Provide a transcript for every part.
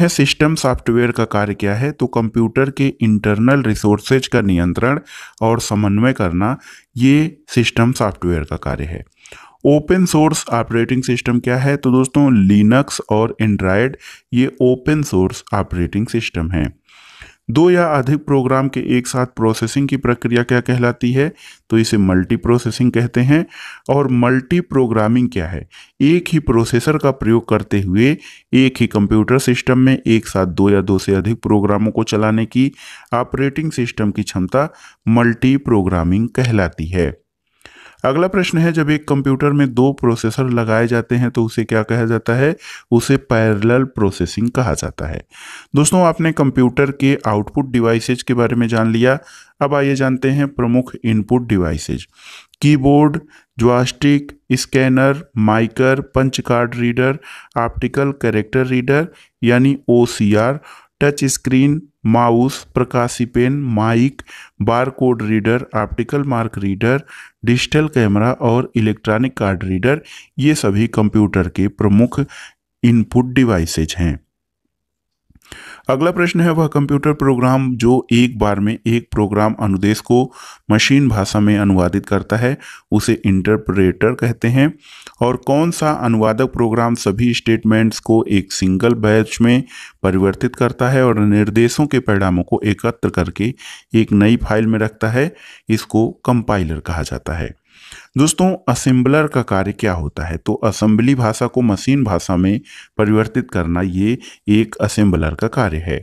है system software का कार्य क्या है तो कंप्यूटर के इंटरनल रिसोर्सेज का नियंत्रण और समन्वय करना ये सिस्टम सॉफ्टवेयर का कार्य है ओपन सोर्स ऑपरेटिंग सिस्टम क्या है तो दोस्तों लिनक्स और एंड्राइड ये ओपन सोर्स ऑपरेटिंग सिस्टम है दो या अधिक प्रोग्राम के एक साथ प्रोसेसिंग की प्रक्रिया क्या कहलाती है तो इसे मल्टी प्रोसेसिंग कहते हैं और मल्टी प्रोग्रामिंग क्या है एक ही प्रोसेसर का प्रयोग करते हुए एक ही कंप्यूटर सिस्टम में एक साथ दो या दो से अधिक प्रोग्रामों को चलाने की ऑपरेटिंग सिस्टम की क्षमता मल्टी प्रोग्रामिंग कहलाती है अगला प्रश्न है जब एक कंप्यूटर में दो प्रोसेसर लगाए जाते हैं तो उसे क्या कहा जाता है उसे पैरेलल प्रोसेसिंग कहा जाता है दोस्तों आपने कंप्यूटर के आउटपुट डिवाइसेज के बारे में जान लिया अब आइए जानते हैं प्रमुख input devices keyboard joystick scanner MICR punch card reader optical character reader यानी ओ टच स्क्रीन माउस प्रकाशी pen mic barcode reader optical mark reader digital camera और इलेक्ट्रॉनिक कार्ड रीडर ये सभी कंप्यूटर के प्रमुख इनपुट डिवाइसेज हैं अगला प्रश्न है वह कंप्यूटर प्रोग्राम जो एक बार में एक प्रोग्राम अनुदेश को मशीन भाषा में अनुवादित करता है उसे इंटरप्रेटर कहते हैं और कौन सा अनुवादक प्रोग्राम सभी स्टेटमेंट्स को एक सिंगल बैच में परिवर्तित करता है और निर्देशों के परिणामों को एकत्र करके एक नई फाइल में रखता है इसको कंपाइलर कहा जाता है दोस्तों असेंबलर का कार्य क्या होता है तो असेंबली भाषा को मशीन भाषा में परिवर्तित करना ये एक असेंबलर का कार्य है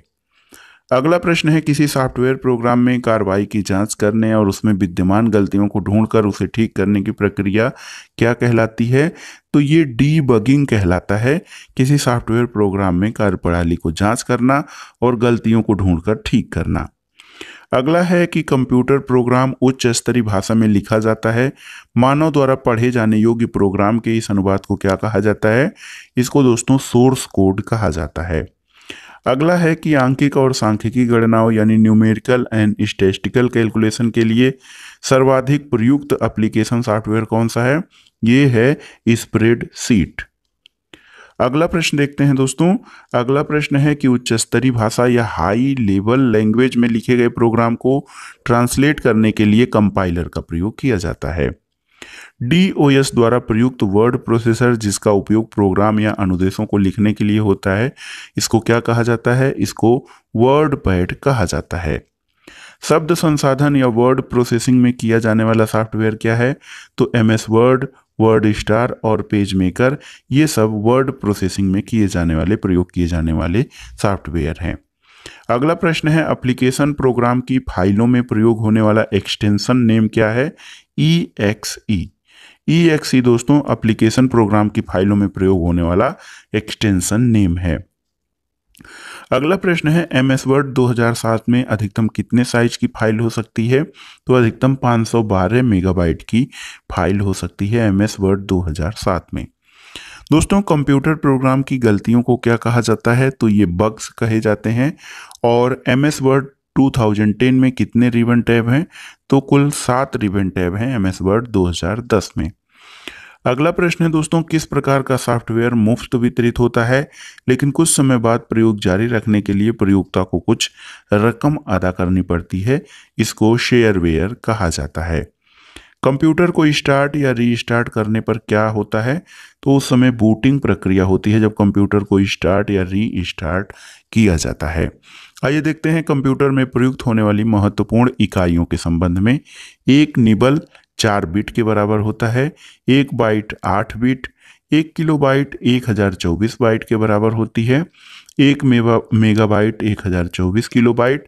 अगला प्रश्न है किसी सॉफ्टवेयर प्रोग्राम में कार्रवाई की जांच करने और उसमें विद्यमान गलतियों को ढूंढकर उसे ठीक करने की प्रक्रिया क्या कहलाती है तो ये डीबगिंग कहलाता है किसी सॉफ्टवेयर प्रोग्राम में कार्यप्रणाली को जांच करना और गलतियों को ढूंढकर ठीक करना अगला है कि कंप्यूटर प्रोग्राम उच्च स्तरीय भाषा में लिखा जाता है मानव द्वारा पढ़े जाने योग्य प्रोग्राम के इस अनुवाद को क्या कहा जाता है इसको दोस्तों सोर्स कोड कहा जाता है अगला है कि आंकिक और सांख्यिकी गणनाओं यानी न्यूमेरिकल एंड स्टेस्टिकल कैलकुलेशन के लिए सर्वाधिक प्रयुक्त एप्लीकेशन सॉफ्टवेयर कौन सा है ये है स्प्रेड सीट अगला प्रश्न देखते हैं दोस्तों अगला प्रश्न है कि उच्च स्तरीय भाषा या हाई लेवल लैंग्वेज में लिखे गए प्रोग्राम को ट्रांसलेट करने के लिए कंपाइलर का प्रयोग किया जाता है एस द्वारा प्रयुक्त वर्ड प्रोसेसर जिसका उपयोग प्रोग्राम या अनुदेशों को लिखने के लिए होता है इसको क्या कहा जाता है इसको वर्ड पैड कहा जाता है शब्द संसाधन या वर्ड प्रोसेसिंग में किया जाने वाला सॉफ्टवेयर क्या है तो M S Word WordStar और पेज मेकर ये सब वर्ड प्रोसेसिंग में किए जाने वाले प्रयोग किए जाने वाले सॉफ्टवेयर हैं अगला प्रश्न है एप्लीकेशन प्रोग्राम की फाइलों में प्रयोग होने वाला एक्सटेंशन नेम क्या है ई एक्स ई ई एक्स ई दोस्तों एप्लीकेशन प्रोग्राम की फाइलों में प्रयोग होने वाला एक्सटेंशन नेम है अगला प्रश्न है एम एस वर्ड दो में अधिकतम कितने साइज की फाइल हो सकती है तो अधिकतम 512 मेगाबाइट की फाइल हो सकती है एम एस वर्ड दो में दोस्तों कंप्यूटर प्रोग्राम की गलतियों को क्या कहा जाता है तो ये बग्स कहे जाते हैं और एम एस वर्ड 2010 में कितने रिबन टैब हैं तो कुल सात रिबन टैब हैं एम एस वर्ड 2010 में अगला प्रश्न है दोस्तों किस प्रकार का सॉफ्टवेयर मुफ्त वितरित होता है लेकिन कुछ समय बाद प्रयोग जारी रखने के लिए प्रयोगता को कुछ रकम अदा करनी पड़ती है इसको शेयरवेयर कहा जाता है कंप्यूटर को स्टार्ट या रीस्टार्ट करने पर क्या होता है तो उस समय बूटिंग प्रक्रिया होती है जब कंप्यूटर को स्टार्ट या रीस्टार्ट किया जाता है आइए देखते हैं कंप्यूटर में प्रयुक्त होने वाली महत्वपूर्ण इकाइयों के संबंध में एक निबल चार बिट के बराबर होता है एक बाइट आठ बिट एक किलो बाइट एक हज़ार चौबीस बाइट के बराबर होती है एक मेगा बाइट एक हज़ार चौबीस किलो बाइट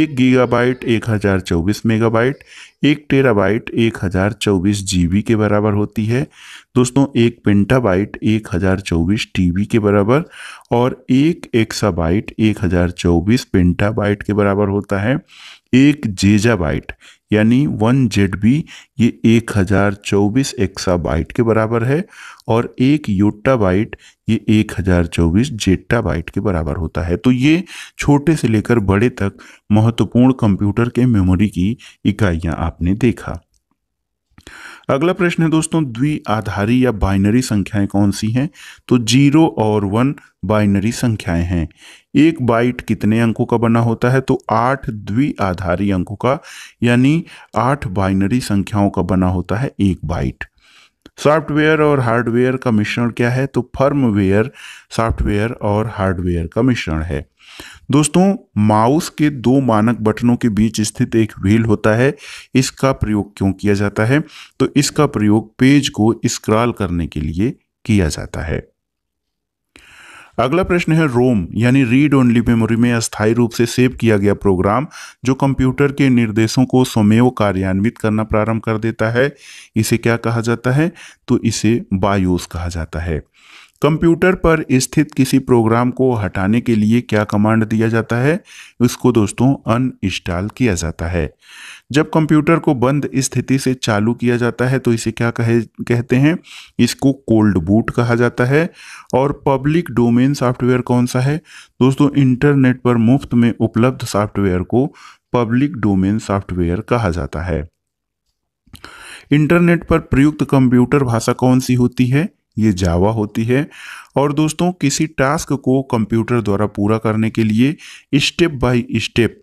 एक गीगा बाइट एक हज़ार चौबीस मेगा बाइट एक टेरा बाइट एक हज़ार चौबीस जी बी के बराबर होती है दोस्तों एक पेंटा बाइट एक हज़ार चौबीस टी बी के बराबर और एक एक्सा बाइट एक हज़ार चौबीस पेंटा बाइट के बराबर होता है एक जेजा बाइट यानी वन जेड बी ये एक हज़ार चौबीस एक्सा बाइट के बराबर है और एक योटा बाइट ये एक हज़ार चौबीस जेटा बाइट के बराबर होता है तो ये छोटे से लेकर बड़े तक महत्वपूर्ण कंप्यूटर के मेमोरी की इकाइयाँ आपने देखा अगला प्रश्न है दोस्तों द्विआधारी या बाइनरी संख्याएं कौन सी हैं तो जीरो और वन बाइनरी संख्याएं हैं एक बाइट कितने अंकों का बना होता है तो आठ द्विआधारी अंकों का यानी आठ बाइनरी संख्याओं का बना होता है एक बाइट सॉफ्टवेयर और हार्डवेयर का मिश्रण क्या है तो फर्मवेयर सॉफ्टवेयर और हार्डवेयर का मिश्रण है दोस्तों माउस के दो मानक बटनों के बीच स्थित एक व्हील होता है इसका प्रयोग क्यों किया जाता है तो इसका प्रयोग पेज को स्क्रॉल करने के लिए किया जाता है अगला प्रश्न है रोम यानी रीड ओनली मेमोरी में अस्थायी रूप से सेव किया गया प्रोग्राम जो कंप्यूटर के निर्देशों को स्वमेव कार्यान्वित करना प्रारंभ कर देता है इसे क्या कहा जाता है तो इसे बायोस कहा जाता है कंप्यूटर पर स्थित किसी प्रोग्राम को हटाने के लिए क्या कमांड दिया जाता है उसको दोस्तों अनइंस्टॉल किया जाता है जब कंप्यूटर को बंद स्थिति से चालू किया जाता है तो इसे क्या कहे कहते हैं इसको कोल्ड बूट कहा जाता है और पब्लिक डोमेन सॉफ्टवेयर कौन सा है दोस्तों इंटरनेट पर मुफ्त में उपलब्ध सॉफ्टवेयर को पब्लिक डोमेन सॉफ्टवेयर कहा जाता है इंटरनेट पर प्रयुक्त कंप्यूटर भाषा कौन सी होती है ये जावा होती है और दोस्तों किसी टास्क को कंप्यूटर द्वारा पूरा करने के लिए स्टेप बाय स्टेप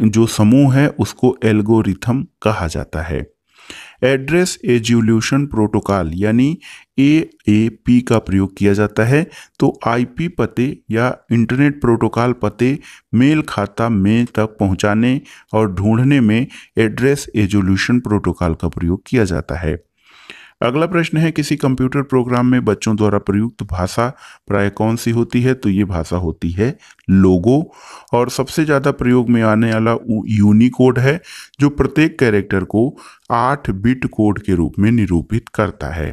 जो समूह है उसको एल्गोरिथम कहा जाता है एड्रेस एजुल्यूशन प्रोटोकॉल यानी ए ए पी का प्रयोग किया जाता है तो आईपी पते या इंटरनेट प्रोटोकॉल पते मेल खाता में तक पहुंचाने और ढूंढने में एड्रेस एजुल्यूशन प्रोटोकॉल का प्रयोग किया जाता है अगला प्रश्न है किसी कंप्यूटर प्रोग्राम में बच्चों द्वारा प्रयुक्त भाषा प्राय कौन सी होती है तो ये भाषा होती है लोगो और सबसे ज़्यादा प्रयोग में आने वाला यूनिकोड है जो प्रत्येक कैरेक्टर को आठ बिट कोड के रूप में निरूपित करता है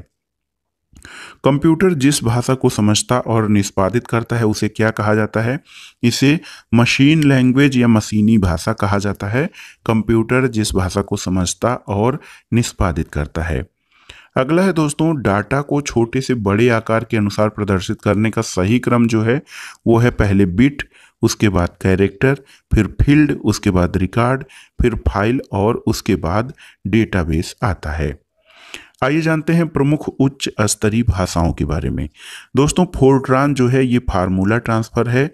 कंप्यूटर जिस भाषा को समझता और निष्पादित करता है उसे क्या कहा जाता है इसे मशीन लैंग्वेज या मशीनी भाषा कहा जाता है कंप्यूटर जिस भाषा को समझता और निष्पादित करता है अगला है दोस्तों डाटा को छोटे से बड़े आकार के अनुसार प्रदर्शित करने का सही क्रम जो है वो है पहले बिट उसके बाद कैरेक्टर फिर फील्ड उसके बाद रिकॉर्ड फिर फाइल और उसके बाद डेटाबेस आता है आइए जानते हैं प्रमुख उच्च स्तरीय भाषाओं के बारे में दोस्तों फोर्ट्रान जो है ये फार्मूला ट्रांसफ़र है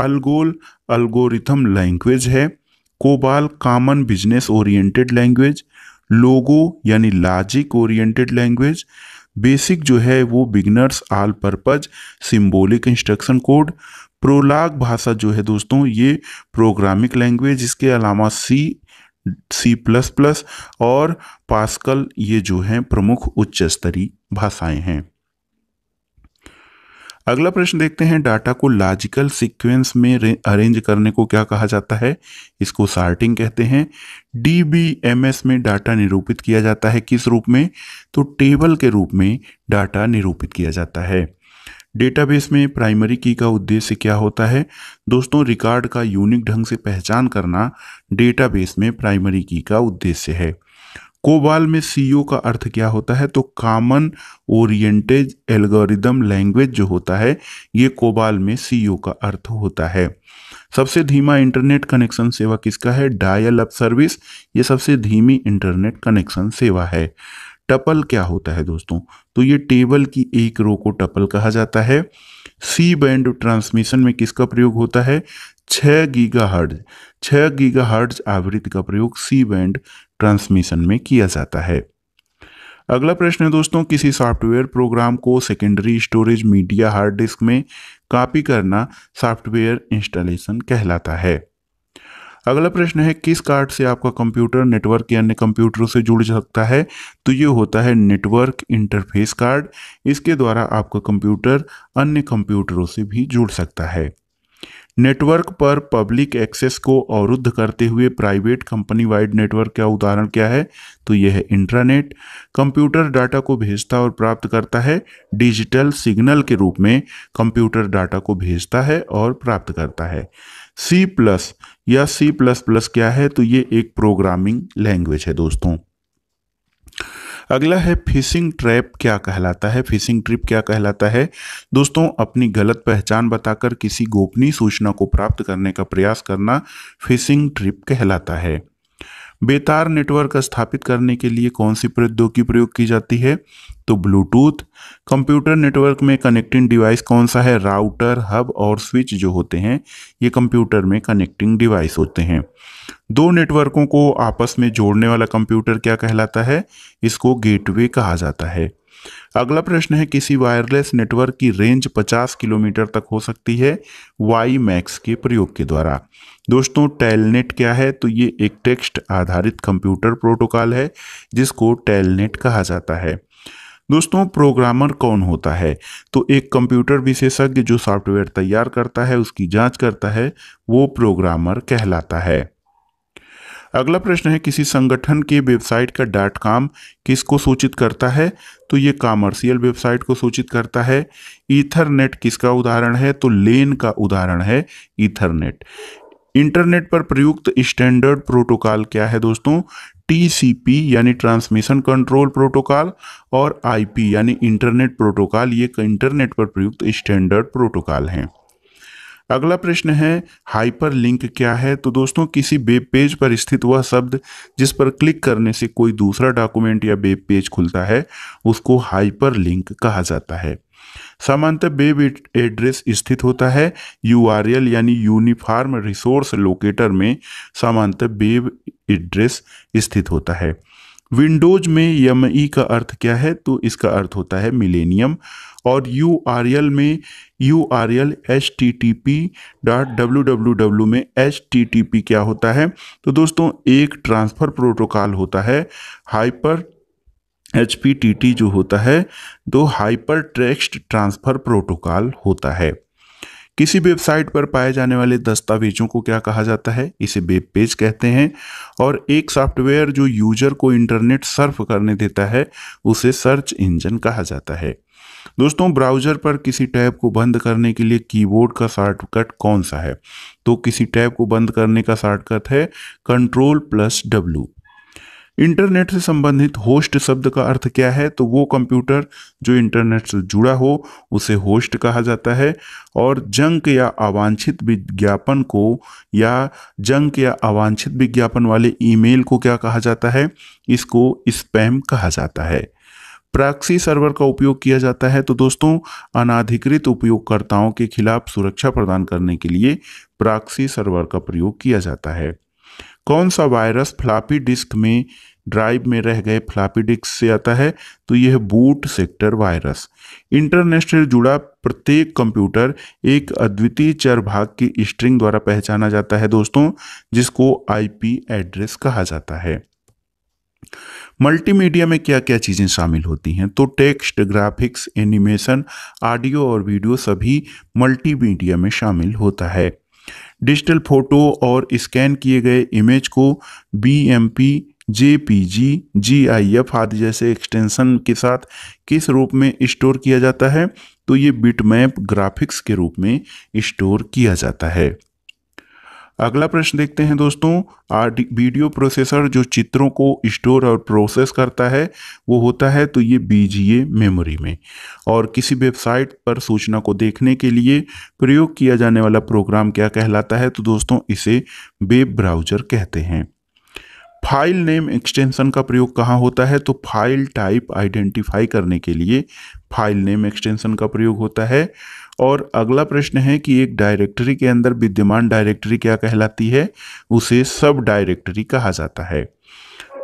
अलगोल अल्गोरिथम लैंग्वेज है COBOL common business oriented language LOGO यानी लॉजिक ओरिएंटेड लैंग्वेज बेसिक जो है वो beginners all purpose symbolic instruction code PROLOG भाषा जो है दोस्तों ये प्रोग्रामिक लैंग्वेज इसके अलावा सी सी प्लस प्लस और पास्कल ये जो हैं प्रमुख उच्च स्तरीय भाषाएं हैं अगला प्रश्न देखते हैं डाटा को लॉजिकल सीक्वेंस में अरेंज करने को क्या कहा जाता है इसको सार्टिंग कहते हैं डीबीएमएस में डाटा निरूपित किया जाता है किस रूप में तो टेबल के रूप में डाटा निरूपित किया जाता है डेटाबेस में प्राइमरी की का उद्देश्य क्या होता है दोस्तों रिकॉर्ड का यूनिक ढंग से पहचान करना डेटाबेस में प्राइमरी की का उद्देश्य है कोबाल में सीओ का अर्थ क्या होता है तो कॉमन ओरिएंटेड एल्गोरिदम लैंग्वेज जो होता है ये कोबाल में सीओ का अर्थ होता है सबसे धीमा इंटरनेट कनेक्शन सेवा किसका है डायल अप सर्विस ये सबसे धीमी इंटरनेट कनेक्शन सेवा है टपल क्या होता है दोस्तों तो ये टेबल की एक रो को टपल कहा जाता है सी बैंड ट्रांसमिशन में किसका प्रयोग होता है छः गीगा हर्ज छः गीगा हर्ज आवृत्ति का प्रयोग सी बैंड ट्रांसमिशन में किया जाता है अगला प्रश्न है दोस्तों किसी सॉफ्टवेयर प्रोग्राम को secondary storage media hard disk में कॉपी करना सॉफ्टवेयर इंस्टॉलेशन कहलाता है अगला प्रश्न है किस कार्ड से आपका कंप्यूटर नेटवर्क या अन्य कंप्यूटरों से जुड़ सकता है तो ये होता है नेटवर्क इंटरफेस कार्ड इसके द्वारा आपका कंप्यूटर अन्य कंप्यूटरों से भी जुड़ सकता है नेटवर्क पर पब्लिक एक्सेस को अवरुद्ध करते हुए प्राइवेट कंपनी वाइड नेटवर्क का उदाहरण क्या है तो यह है इंटरनेट कंप्यूटर डाटा को भेजता और प्राप्त करता है डिजिटल सिग्नल के रूप में कंप्यूटर डाटा को भेजता है और प्राप्त करता है सी प्लस या सी प्लस प्लस क्या है तो ये एक प्रोग्रामिंग लैंग्वेज है दोस्तों अगला है फिशिंग ट्रैप क्या कहलाता है फिशिंग ट्रिप क्या कहलाता है दोस्तों अपनी गलत पहचान बताकर किसी गोपनीय सूचना को प्राप्त करने का प्रयास करना फिशिंग ट्रिप कहलाता है बेतार नेटवर्क स्थापित करने के लिए कौन सी प्रौद्योगिकी प्रयोग की जाती है तो ब्लूटूथ कंप्यूटर नेटवर्क में कनेक्टिंग डिवाइस कौन सा है राउटर हब और स्विच जो होते हैं ये कंप्यूटर में कनेक्टिंग डिवाइस होते हैं दो नेटवर्कों को आपस में जोड़ने वाला कंप्यूटर क्या कहलाता है इसको गेटवे कहा जाता है अगला प्रश्न है किसी वायरलेस नेटवर्क की रेंज 50 किलोमीटर तक हो सकती है वाई मैक्स के प्रयोग के द्वारा दोस्तों टेलनेट क्या है तो ये एक टेक्स्ट आधारित कंप्यूटर प्रोटोकॉल है जिसको टेलनेट कहा जाता है दोस्तों प्रोग्रामर कौन होता है तो एक कंप्यूटर विशेषज्ञ जो सॉफ्टवेयर तैयार करता है उसकी जांच करता है वो प्रोग्रामर कहलाता है अगला प्रश्न है किसी संगठन के वेबसाइट का डॉट कॉम किसको सूचित करता है तो ये कॉमर्शियल वेबसाइट को सूचित करता है ईथरनेट किसका उदाहरण है तो लेन का उदाहरण है ईथरनेट इंटरनेट पर प्रयुक्त स्टैंडर्ड प्रोटोकॉल क्या है दोस्तों टीसीपी यानी ट्रांसमिशन कंट्रोल प्रोटोकॉल और आईपी यानी इंटरनेट प्रोटोकॉल ये इंटरनेट पर प्रयुक्त स्टैंडर्ड प्रोटोकॉल हैं अगला प्रश्न है हाइपर लिंक क्या है तो दोस्तों किसी वेब पेज पर स्थित वह शब्द जिस पर क्लिक करने से कोई दूसरा डॉक्यूमेंट या वेब पेज खुलता है उसको हाइपर लिंक कहा जाता है सामान्यतः वेब एड्रेस स्थित होता है यू यानी यूनिफॉर्म रिसोर्स लोकेटर में सामान्यतः वेब एड्रेस स्थित होता है विंडोज में यम ई का अर्थ क्या है तो इसका अर्थ होता है मिलेनियम और यू आर एल में U R L H T T P dot W W W में एच टी टी पी क्या होता है तो दोस्तों एक ट्रांसफ़र प्रोटोकॉल होता है hyper H P T T जो होता है तो हाइपर टेक्स्ट ट्रांसफ़र प्रोटोकॉल होता है किसी वेबसाइट पर पाए जाने वाले दस्तावेजों को क्या कहा जाता है इसे वेब पेज कहते हैं और एक सॉफ्टवेयर जो यूजर को इंटरनेट सर्फ करने देता है उसे सर्च इंजन कहा जाता है दोस्तों ब्राउजर पर किसी टैब को बंद करने के लिए कीबोर्ड का शॉर्टकट कौन सा है तो किसी टैब को बंद करने का शॉर्टकट है कंट्रोल प्लस डब्लू इंटरनेट से संबंधित होस्ट शब्द का अर्थ क्या है तो वो कंप्यूटर जो इंटरनेट से जुड़ा हो उसे होस्ट कहा जाता है और जंक या अवांछित विज्ञापन को या जंक या अवांछित विज्ञापन वाले ईमेल को क्या कहा जाता है इसको स्पैम कहा जाता है प्राक्सी सर्वर का उपयोग किया जाता है तो दोस्तों अनाधिकृत उपयोगकर्ताओं के खिलाफ सुरक्षा प्रदान करने के लिए प्राक्सी सर्वर का प्रयोग किया जाता है कौन सा वायरस फ्लापी डिस्क में ड्राइव में रह गए फ्लापी डिस्क से आता है तो यह बूट सेक्टर वायरस इंटरनेट से जुड़ा प्रत्येक कंप्यूटर एक अद्वितीय चर भाग की स्ट्रिंग द्वारा पहचाना जाता है दोस्तों जिसको आईपी एड्रेस कहा जाता है मल्टीमीडिया में क्या क्या चीज़ें शामिल होती हैं तो टेक्स्ट ग्राफिक्स एनिमेशन ऑडियो और वीडियो सभी मल्टीमीडिया में शामिल होता है डिजिटल फोटो और स्कैन किए गए इमेज को B M P J P G G I F आदि जैसे एक्सटेंशन के साथ किस रूप में स्टोर किया जाता है तो ये बिटमैप ग्राफिक्स के रूप में स्टोर किया जाता है अगला प्रश्न देखते हैं दोस्तों वीडियो प्रोसेसर जो चित्रों को स्टोर और प्रोसेस करता है वो होता है तो ये बीजीए मेमोरी में और किसी वेबसाइट पर सूचना को देखने के लिए प्रयोग किया जाने वाला प्रोग्राम क्या कहलाता है तो दोस्तों इसे वेब ब्राउजर कहते हैं फाइल नेम एक्सटेंशन का प्रयोग कहाँ होता है तो फाइल टाइप आइडेंटिफाई करने के लिए फाइल नेम एक्सटेंशन का प्रयोग होता है और अगला प्रश्न है कि एक डायरेक्टरी के अंदर विद्यमान डायरेक्टरी क्या कहलाती है उसे सब डायरेक्टरी कहा जाता है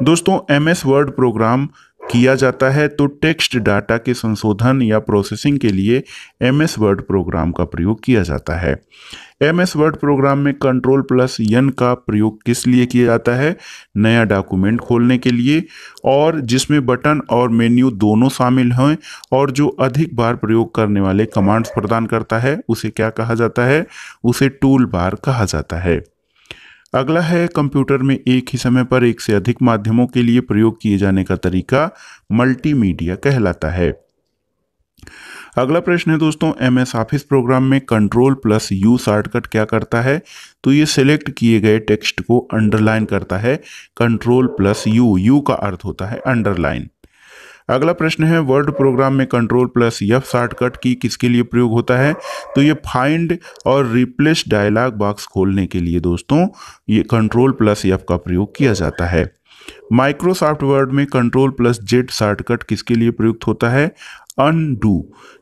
दोस्तों एम एस वर्ड प्रोग्राम किया जाता है तो टेक्स्ट डाटा के संशोधन या प्रोसेसिंग के लिए एम एस वर्ड प्रोग्राम का प्रयोग किया जाता है एम एस वर्ड प्रोग्राम में कंट्रोल प्लस यन का प्रयोग किस लिए किया जाता है नया डॉक्यूमेंट खोलने के लिए और जिसमें बटन और मेन्यू दोनों शामिल हैं और जो अधिक बार प्रयोग करने वाले कमांड्स प्रदान करता है उसे क्या कहा जाता है उसे टूल बार कहा जाता है अगला है कंप्यूटर में एक ही समय पर एक से अधिक माध्यमों के लिए प्रयोग किए जाने का तरीका मल्टीमीडिया कहलाता है अगला प्रश्न है दोस्तों एम एस ऑफिस प्रोग्राम में कंट्रोल प्लस यू शॉर्टकट क्या करता है तो ये सिलेक्ट किए गए टेक्स्ट को अंडरलाइन करता है कंट्रोल प्लस यू यू का अर्थ होता है अंडरलाइन अगला प्रश्न है वर्ड प्रोग्राम में कंट्रोल प्लस यफ शॉर्टकट की किसके लिए प्रयोग होता है तो ये फाइंड और रिप्लेस डायलॉग बॉक्स खोलने के लिए दोस्तों ये कंट्रोल प्लस यफ का प्रयोग किया जाता है माइक्रोसॉफ्ट वर्ड में कंट्रोल प्लस जेड शॉर्टकट किसके लिए प्रयुक्त होता है undo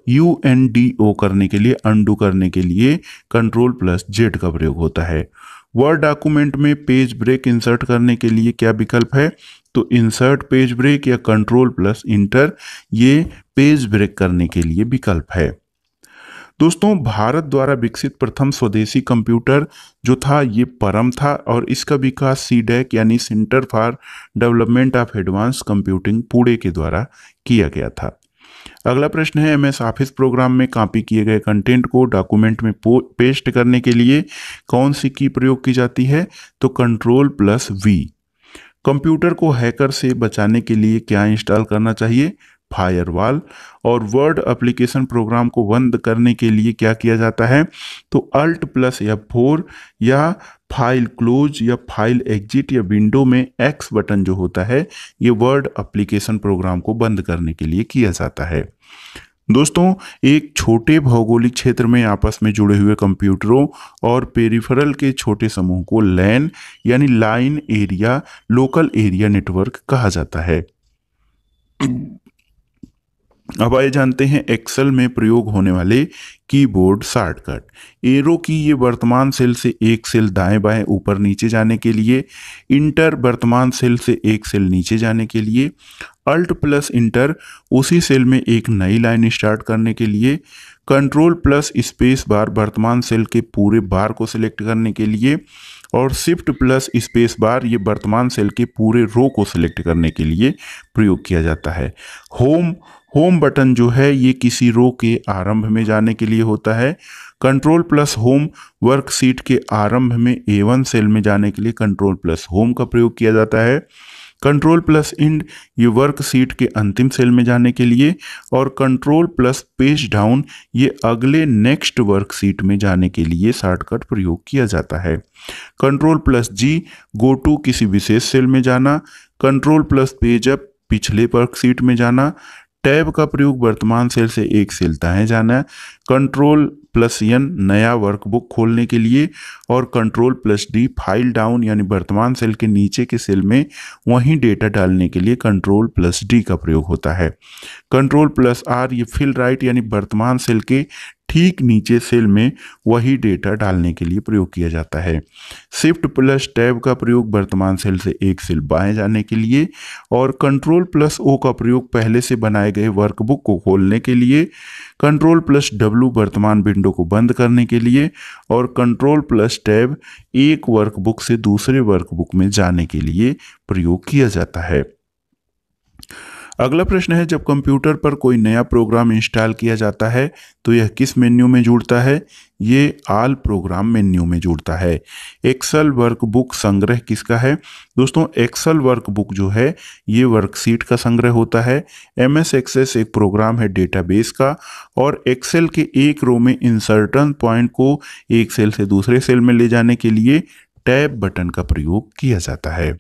U N D O करने के लिए अनडू करने के लिए कंट्रोल प्लस जेड का प्रयोग होता है वर्ड डॉक्यूमेंट में पेज ब्रेक इंसर्ट करने के लिए क्या विकल्प है तो इंसर्ट पेज ब्रेक या कंट्रोल प्लस इंटर ये पेज ब्रेक करने के लिए विकल्प है दोस्तों भारत द्वारा विकसित प्रथम स्वदेशी कंप्यूटर जो था ये परम था और इसका विकास सी डेक e यानी centre for development of advance computing Pune के द्वारा किया गया था अगला प्रश्न है एम एस ऑफिस प्रोग्राम में कॉपी किए गए कंटेंट को डॉक्यूमेंट में पेस्ट करने के लिए कौन सी की प्रयोग की जाती है तो कंट्रोल प्लस वी कंप्यूटर को हैकर से बचाने के लिए क्या इंस्टॉल करना चाहिए फायरवॉल और वर्ड एप्लीकेशन प्रोग्राम को बंद करने के लिए क्या किया जाता है तो अल्ट प्लस या फोर या फाइल क्लोज या फाइल एग्जिट या विंडो में एक्स बटन जो होता है ये वर्ड एप्लीकेशन प्रोग्राम को बंद करने के लिए किया जाता है दोस्तों एक छोटे भौगोलिक क्षेत्र में आपस में जुड़े हुए कंप्यूटरों और पेरिफेरल के छोटे समूह को लैन यानी line area local area network कहा जाता है अब आए जानते हैं एक्सेल में प्रयोग होने वाले कीबोर्ड शॉर्टकट एरो की ये वर्तमान सेल से एक सेल दाएं बाएं ऊपर नीचे जाने के लिए इंटर वर्तमान सेल से एक सेल नीचे जाने के लिए अल्ट प्लस इंटर उसी सेल में एक नई लाइन स्टार्ट करने के लिए कंट्रोल प्लस स्पेस बार वर्तमान सेल के पूरे बार को सिलेक्ट करने के लिए और शिफ्ट प्लस स्पेस बार ये वर्तमान सेल के पूरे रो को सिलेक्ट करने के लिए प्रयोग किया जाता है होम होम बटन जो है ये किसी रो के आरंभ में जाने के लिए होता है कंट्रोल प्लस होम वर्कशीट के आरंभ में ए वन सेल में जाने के लिए कंट्रोल प्लस होम का प्रयोग किया जाता है कंट्रोल प्लस इंड ये वर्क सीट के अंतिम सेल में जाने के लिए और कंट्रोल प्लस पेज डाउन ये अगले नेक्स्ट वर्क सीट में जाने के लिए शॉर्टकट प्रयोग किया जाता है control plus G go to किसी विशेष सेल में जाना कंट्रोल प्लस पेज अप पिछले वर्क सीट में जाना टैब का प्रयोग वर्तमान सेल से एक सेल तय जाना कंट्रोल प्लस एन नया वर्कबुक खोलने के लिए और control plus D fill down यानी वर्तमान सेल के नीचे के सेल में वहीं डेटा डालने के लिए कंट्रोल प्लस डी का प्रयोग होता है कंट्रोल प्लस आर ये फिल राइट यानी वर्तमान सेल के ठीक नीचे सेल में वही डेटा डालने के लिए प्रयोग किया जाता है शिफ्ट प्लस टैब का प्रयोग वर्तमान सेल से एक सेल बाएं जाने के लिए और कंट्रोल प्लस ओ का प्रयोग पहले से बनाए गए वर्कबुक को खोलने के लिए कंट्रोल प्लस डब्लू वर्तमान विंडो को बंद करने के लिए और कंट्रोल प्लस टैब एक वर्कबुक से दूसरे वर्कबुक में जाने के लिए प्रयोग किया जाता है अगला प्रश्न है जब कंप्यूटर पर कोई नया प्रोग्राम इंस्टॉल किया जाता है तो यह किस मेन्यू में जुड़ता है ये आल प्रोग्राम मेन्यू में जुड़ता है एक्सल वर्कबुक संग्रह किसका है दोस्तों एक्सल वर्कबुक जो है ये वर्कशीट का संग्रह होता है एम एस एक्सेस एक प्रोग्राम है डेटाबेस का और एक्सेल के एक रो में इंसर्टन पॉइंट को एक सेल से दूसरे सेल में ले जाने के लिए टैब बटन का प्रयोग किया जाता है